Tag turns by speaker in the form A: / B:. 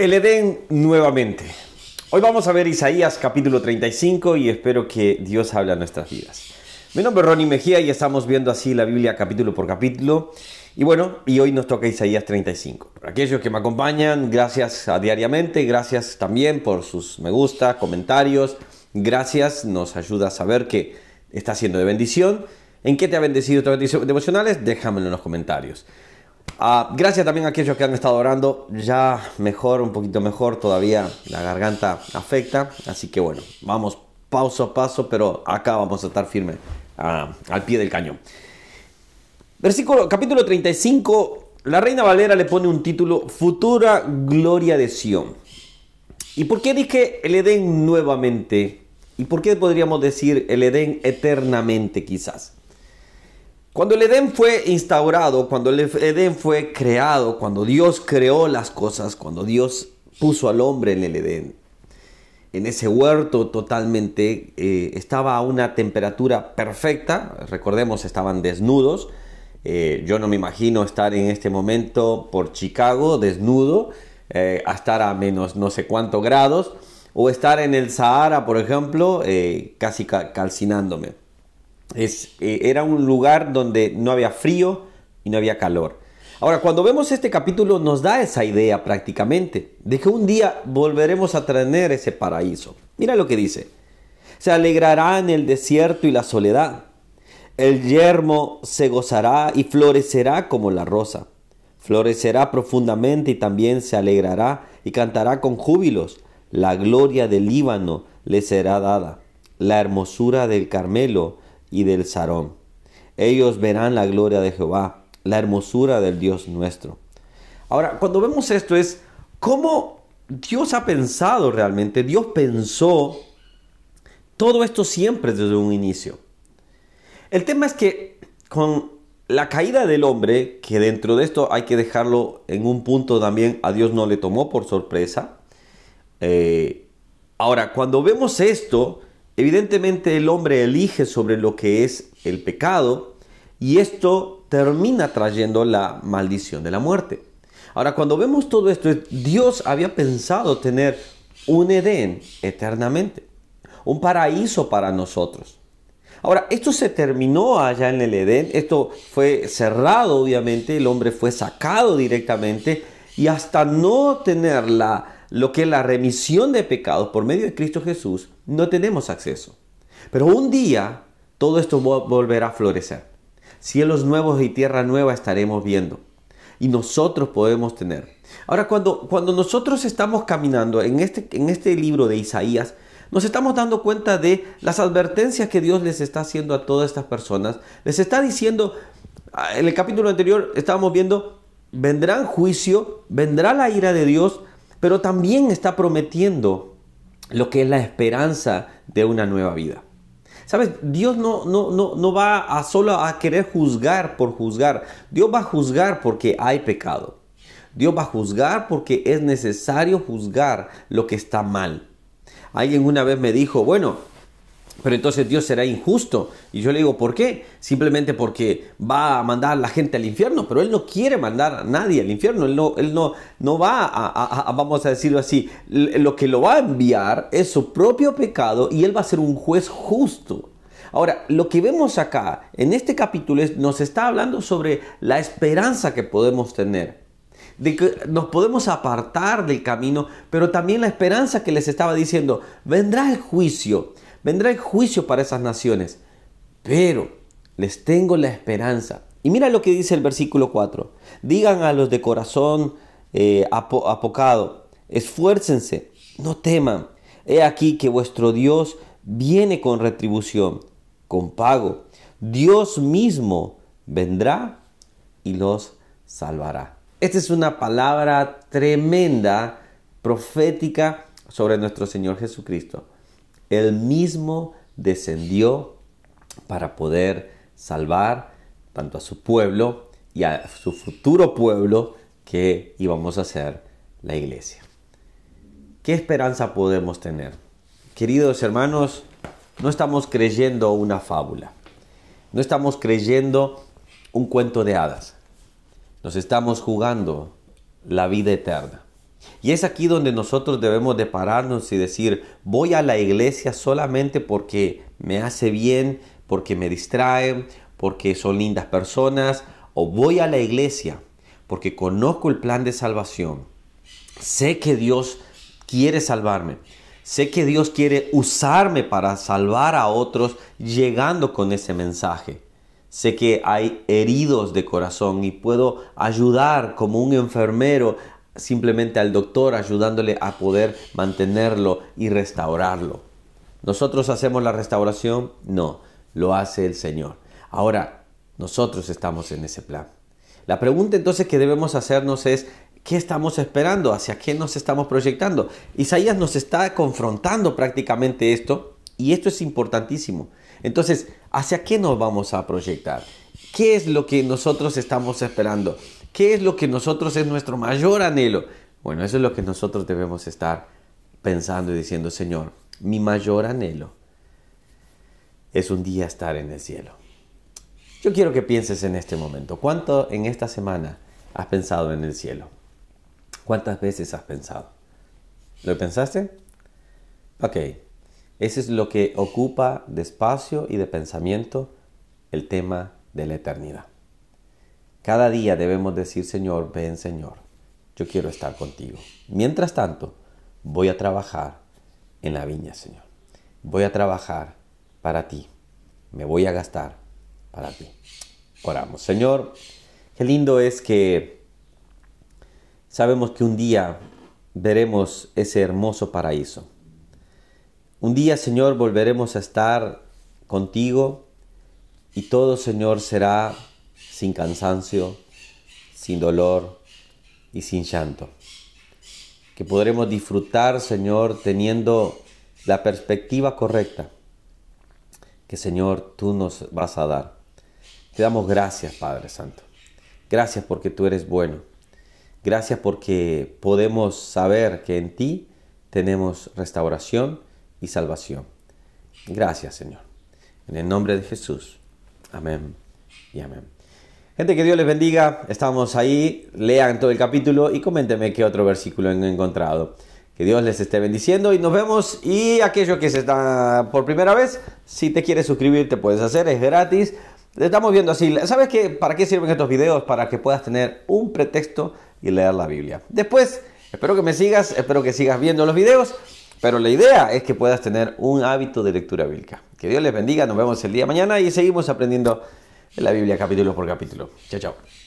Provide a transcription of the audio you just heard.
A: El Edén nuevamente. Hoy vamos a ver Isaías capítulo 35 y espero que Dios hable a nuestras vidas. Mi nombre es Ronnie Mejía y estamos viendo así la Biblia capítulo por capítulo. Y bueno, y hoy nos toca Isaías 35. aquellos que me acompañan, gracias a diariamente, gracias también por sus me gusta, comentarios. Gracias, nos ayuda a saber que está siendo de bendición. ¿En qué te ha bendecido tus de devocionales? Déjamelo en los comentarios. Ah, gracias también a aquellos que han estado orando. Ya mejor, un poquito mejor. Todavía la garganta afecta. Así que bueno, vamos paso a paso, pero acá vamos a estar firme ah, al pie del cañón. Versículo, capítulo 35. La reina Valera le pone un título, Futura Gloria de Sión. ¿Y por qué dije el Edén nuevamente? ¿Y por qué podríamos decir el Edén eternamente quizás? Cuando el Edén fue instaurado, cuando el Edén fue creado, cuando Dios creó las cosas, cuando Dios puso al hombre en el Edén, en ese huerto totalmente eh, estaba a una temperatura perfecta, recordemos estaban desnudos, eh, yo no me imagino estar en este momento por Chicago desnudo, eh, a estar a menos no sé cuántos grados, o estar en el Sahara, por ejemplo, casi calcinándome. Eh, era un lugar donde no había frío y no había calor. Ahora, cuando vemos este capítulo nos da esa idea prácticamente de que un día volveremos a tener ese paraíso. Mira lo que dice. Se alegrará en el desierto y la soledad. El yermo se gozará y florecerá como la rosa. Florecerá profundamente y también se alegrará y cantará con júbilos. La gloria del Líbano le será dada. La hermosura del Carmelo y del Sarón. Ellos verán la gloria de Jehová, la hermosura del Dios nuestro. Ahora, cuando vemos esto es cómo Dios ha pensado realmente. Dios pensó todo esto siempre desde un inicio. El tema es que con la caída del hombre, que dentro de esto hay que dejarlo en un punto también, a Dios no le tomó por sorpresa. Eh, ahora, cuando vemos esto, Evidentemente el hombre elige sobre lo que es el pecado y esto termina trayendo la maldición de la muerte. Ahora, cuando vemos todo esto, Dios había pensado tener un Edén eternamente, un paraíso para nosotros. Ahora, esto se terminó allá en el Edén, esto fue cerrado obviamente, el hombre fue sacado directamente y hasta no tener la, lo que es la remisión de pecados por medio de Cristo Jesús no tenemos acceso. Pero un día todo esto volverá a florecer. Cielos nuevos y tierra nueva estaremos viendo. Y nosotros podemos tener. Ahora, cuando, cuando nosotros estamos caminando en este, en este libro de Isaías, nos estamos dando cuenta de las advertencias que Dios les está haciendo a todas estas personas. Les está diciendo, ah, en el capítulo anterior estábamos viendo, vendrán juicio, vendrá la ira de Dios, pero también está prometiendo lo que es la esperanza de una nueva vida. Sabes, Dios no, no, no, no va a solo a querer juzgar por juzgar. Dios va a juzgar porque hay pecado. Dios va a juzgar porque es necesario juzgar lo que está mal. Alguien una vez me dijo, bueno, pero entonces Dios será injusto. Y yo le digo, ¿por qué? Simplemente porque va a mandar a la gente al infierno, pero Él no quiere mandar a nadie al infierno. Él no, él no, no va a, a, vamos a decirlo así, lo que lo va a enviar es su propio pecado y Él va a ser un juez justo. Ahora, lo que vemos acá, en este capítulo, es nos está hablando sobre la esperanza que podemos tener de que nos podemos apartar del camino, pero también la esperanza que les estaba diciendo, vendrá el juicio, vendrá el juicio para esas naciones, pero les tengo la esperanza. Y mira lo que dice el versículo 4. Digan a los de corazón eh, apocado, esfuércense, no teman. He aquí que vuestro Dios viene con retribución, con pago. Dios mismo vendrá y los salvará. Esta es una palabra tremenda, profética sobre nuestro Señor Jesucristo. Él mismo descendió para poder salvar tanto a su pueblo y a su futuro pueblo que íbamos a ser la iglesia. ¿Qué esperanza podemos tener? Queridos hermanos, no estamos creyendo una fábula, no estamos creyendo un cuento de hadas, nos estamos jugando la vida eterna. Y es aquí donde nosotros debemos de pararnos y decir, voy a la iglesia solamente porque me hace bien, porque me distrae, porque son lindas personas, o voy a la iglesia porque conozco el plan de salvación. Sé que Dios quiere salvarme. Sé que Dios quiere usarme para salvar a otros llegando con ese mensaje. Sé que hay heridos de corazón y puedo ayudar como un enfermero simplemente al doctor ayudándole a poder mantenerlo y restaurarlo. ¿Nosotros hacemos la restauración? No, lo hace el Señor. Ahora, nosotros estamos en ese plan. La pregunta entonces que debemos hacernos es, ¿qué estamos esperando? ¿Hacia qué nos estamos proyectando? Isaías nos está confrontando prácticamente esto y esto es importantísimo. Entonces, ¿hacia qué nos vamos a proyectar? ¿Qué es lo que nosotros estamos esperando? ¿Qué es lo que nosotros es nuestro mayor anhelo? Bueno, eso es lo que nosotros debemos estar pensando y diciendo, Señor, mi mayor anhelo es un día estar en el cielo. Yo quiero que pienses en este momento. ¿Cuánto en esta semana has pensado en el cielo? ¿Cuántas veces has pensado? ¿Lo pensaste? Ok. Ese es lo que ocupa de espacio y de pensamiento el tema de la eternidad. Cada día debemos decir, Señor, ven Señor, yo quiero estar contigo. Mientras tanto, voy a trabajar en la viña, Señor. Voy a trabajar para ti. Me voy a gastar para ti. Oramos, Señor. Qué lindo es que sabemos que un día veremos ese hermoso paraíso. Un día, Señor, volveremos a estar contigo y todo, Señor, será sin cansancio, sin dolor y sin llanto. Que podremos disfrutar, Señor, teniendo la perspectiva correcta que, Señor, tú nos vas a dar. Te damos gracias, Padre Santo. Gracias porque tú eres bueno. Gracias porque podemos saber que en ti tenemos restauración y salvación. Gracias, Señor. En el nombre de Jesús. Amén y amén. Gente, que Dios les bendiga. Estamos ahí. Lean todo el capítulo y coméntenme qué otro versículo han encontrado. Que Dios les esté bendiciendo y nos vemos. Y aquellos que se están por primera vez, si te quieres suscribir, te puedes hacer, es gratis. Estamos viendo así. ¿Sabes qué? ¿Para qué sirven estos videos? Para que puedas tener un pretexto y leer la Biblia. Después, espero que me sigas, espero que sigas viendo los videos. Pero la idea es que puedas tener un hábito de lectura bíblica. Que Dios les bendiga, nos vemos el día mañana y seguimos aprendiendo en la Biblia capítulo por capítulo. Chao, chao.